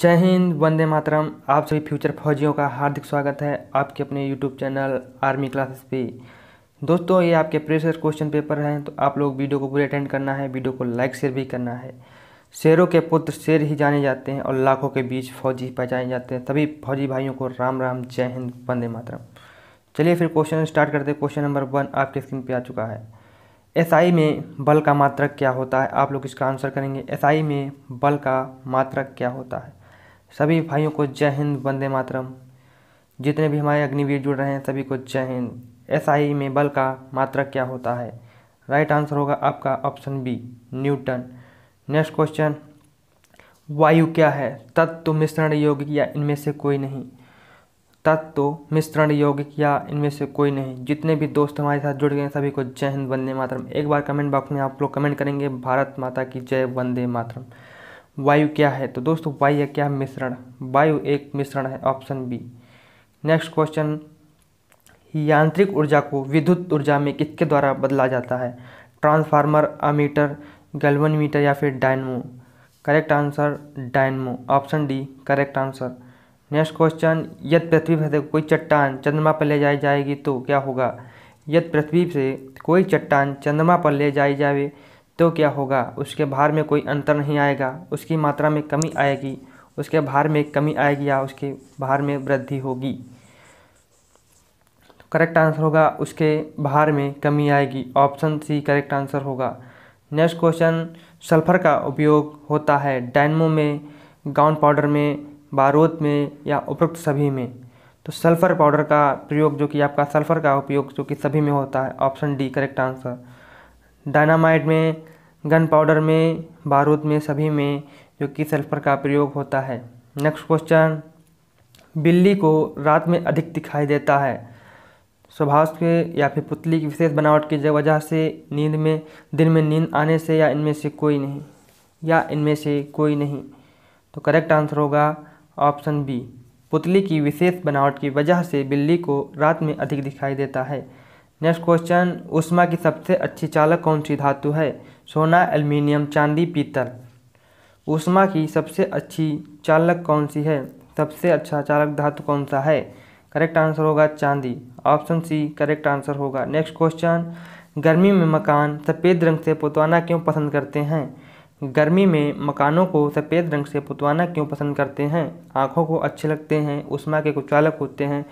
जय हिंद वंदे मातरम आप सभी फ्यूचर फौजियों का हार्दिक स्वागत है आपके अपने यूट्यूब चैनल आर्मी क्लासेस पे दोस्तों ये आपके प्रेशर क्वेश्चन पेपर हैं तो आप लोग वीडियो को पूरे अटेंड करना है वीडियो को लाइक शेयर भी करना है शेरों के पुत्र शेर ही जाने जाते हैं और लाखों के बीच फौजी पहचाने जाते हैं सभी फौजी भाइयों को राम राम जय हिंद वंदे मातरम चलिए फिर क्वेश्चन स्टार्ट करते क्वेश्चन नंबर वन आपके स्क्रीन पर आ चुका है एसआई में बल का मात्रक क्या होता है आप लोग इसका आंसर करेंगे एसआई में बल का मात्रक क्या होता है सभी भाइयों को जय हिंद वंदे मातरम जितने भी हमारे अग्निवीर जुड़ रहे हैं सभी को जय हिंद एसआई में बल का मात्रक क्या होता है राइट आंसर होगा आपका option B Newton next question वायु क्या है तत्व मिश्रण यौगिक या इनमें से कोई नहीं तत्व मिश्रण यौगिक या इनमें से कोई नहीं जितने भी दोस्त हमारे साथ जुड़ गए हैं सभी को जय हिंद वंदे मातरम एक बार कमेंट बॉक्स में आप लोग कमेंट करेंगे भारत माता की जय वंदे मातरम वायु क्या है तो दोस्तों वायु है क्या मिश्रण वायु एक मिश्रण है ऑप्शन बी नेक्स्ट क्वेश्चन यांत्रिक ऊर्जा को विद्युत ऊर्जा में किसके द्वारा बदला जाता है ट्रांसफार्मर अमीटर गलवन मीटर या फिर dynamo correct answer dynamo option D correct answer next question यदि पृथ्वी से कोई चट्टान चंद्रमा पर ले जाई जाएगी तो क्या होगा यदि पृथ्वी से कोई चट्टान चंद्रमा पर ले जाई जाए तो क्या होगा उसके भार में कोई अंतर नहीं आएगा उसकी मात्रा में कमी आएगी उसके भार में कमी आएगी या उसके भार में वृद्धि होगी करेक्ट आंसर होगा उसके भार में कमी आएगी ऑप्शन सी करेक्ट आंसर होगा नेक्स्ट क्वेश्चन सल्फर का उपयोग होता है डायनमो में गाउन पाउडर में बारूद में या उपरोक्त सभी में तो सल्फ़र पाउडर का प्रयोग जो कि आपका सल्फ़र का उपयोग जो कि सभी में होता है option D correct answer dynamite में गन पाउडर में बारूद में सभी में जो कि सल्फ़र का प्रयोग होता है नेक्स्ट क्वेश्चन बिल्ली को रात में अधिक दिखाई देता है स्वभाव के या फिर पुतली की विशेष बनावट की वजह से नींद में दिन में नींद आने से या इनमें से कोई नहीं या इनमें से कोई नहीं तो करेक्ट आंसर होगा ऑप्शन बी पुतली की विशेष बनावट की वजह से बिल्ली को रात में अधिक दिखाई देता है नेक्स्ट क्वेश्चन उष्मा की सबसे अच्छी चालक कौन सी धातु है सोना एल्युमिनियम चांदी पीतल उष्मा की सबसे अच्छी चालक कौन सी है सबसे अच्छा चालक धातु कौन सा है करेक्ट आंसर होगा चांदी ऑप्शन सी करेक्ट आंसर होगा नेक्स्ट क्वेश्चन गर्मी में मकान सफ़ेद रंग से पुतवाना क्यों पसंद करते हैं गर्मी में मकानों को सफ़ेद रंग से पुतवाना क्यों पसंद करते हैं आँखों को अच्छे लगते हैं उष्मा के कुचालक होते हैं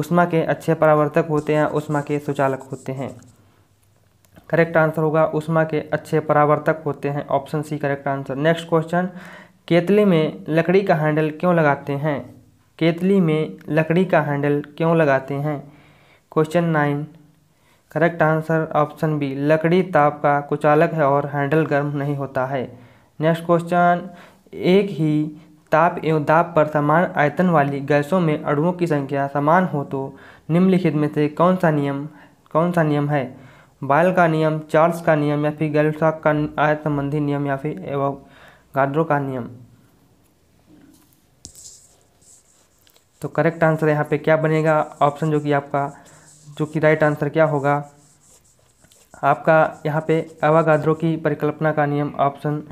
उष्मा के अच्छे परावर्तक होते हैं उष्मा के सुचालक होते हैं करेक्ट आंसर होगा उष्मा के अच्छे परावर्तक होते हैं option C correct answer next question केतली में लकड़ी का हैंडल क्यों लगाते हैं केतली में लकड़ी का हैंडल क्यों लगाते हैं question nine correct answer option B लकड़ी ताप का कुचालक है और हैंडल गर्म नहीं होता है नेक्स्ट क्वेश्चन एक ही ताप एवं दाब पर समान आयतन वाली गैसों में अणुओं की संख्या समान हो तो निम्नलिखित में से कौन सा नियम कौन सा नियम है बाल का नियम चार्ल्स का नियम या फिर गैलसाक का आयत संबंधी नियम या फिर एवं गाड्रो का नियम तो करेक्ट आंसर यहाँ पे क्या बनेगा ऑप्शन जो कि आपका जो कि राइट आंसर क्या होगा आपका यहाँ पे अवागाद्रो की परिकल्पना का नियम ऑप्शन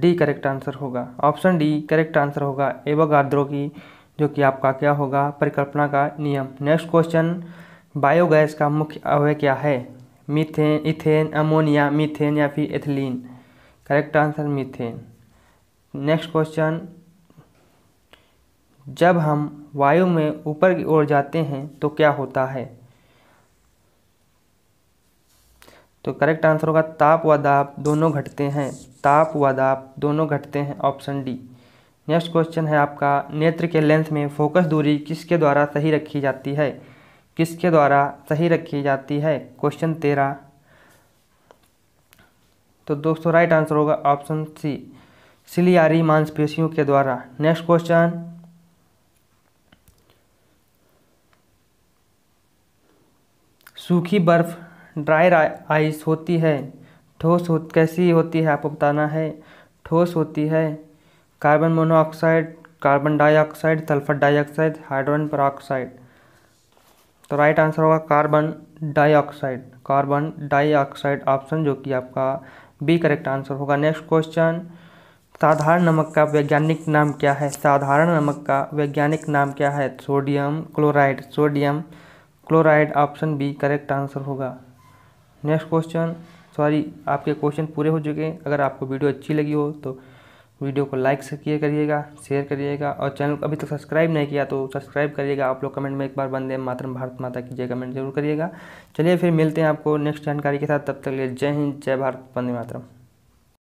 डी करेक्ट आंसर होगा ऑप्शन डी करेक्ट आंसर होगा एवागाद्रो की जो कि आपका क्या होगा परिकल्पना का नियम नेक्स्ट क्वेश्चन बायोगैस का मुख्य अवय क्या है मीथेन इथेन अमोनिया मीथेन या फिर ethylene correct answer methane next question जब हम वायु में ऊपर की ओर जाते हैं तो क्या होता है तो करेक्ट आंसर होगा ताप व दाब दोनों घटते हैं ताप व दाब दोनों घटते हैं ऑप्शन डी नेक्स्ट क्वेश्चन है आपका नेत्र के लेंस में फोकस दूरी किसके द्वारा सही रखी जाती है किसके द्वारा सही रखी जाती है क्वेश्चन तेरह तो दोस्तों राइट आंसर होगा ऑप्शन सी सिलियारी मांसपेशियों के द्वारा नेक्स्ट क्वेश्चन सूखी बर्फ ड्राई आइस होती है ठोस हो कैसी होती है आपको बताना है ठोस होती है carbon monoxide carbon dioxide sulphur dioxide hydrogen पर तो राइट आंसर होगा carbon dioxide carbon dioxide option जो कि आपका बी करेक्ट आंसर होगा नेक्स्ट क्वेश्चन साधारण नमक का वैज्ञानिक नाम क्या है साधारण नमक का वैज्ञानिक नाम क्या है sodium chloride sodium chloride option B correct answer होगा नेक्स्ट क्वेश्चन सॉरी आपके क्वेश्चन पूरे हो चुके हैं अगर आपको वीडियो अच्छी लगी हो तो वीडियो को लाइक से किया करिएगा शेयर करिएगा और चैनल को अभी तक तो सब्सक्राइब नहीं किया तो सब्सक्राइब करिएगा आप लोग कमेंट में एक बार बंदे मातरम भारत माता की जय कमेंट जरूर करिएगा चलिए फिर मिलते हैं आपको नेक्स्ट जानकारी के साथ तब तक लिए जय हिंद जय भारत बंदे मातरम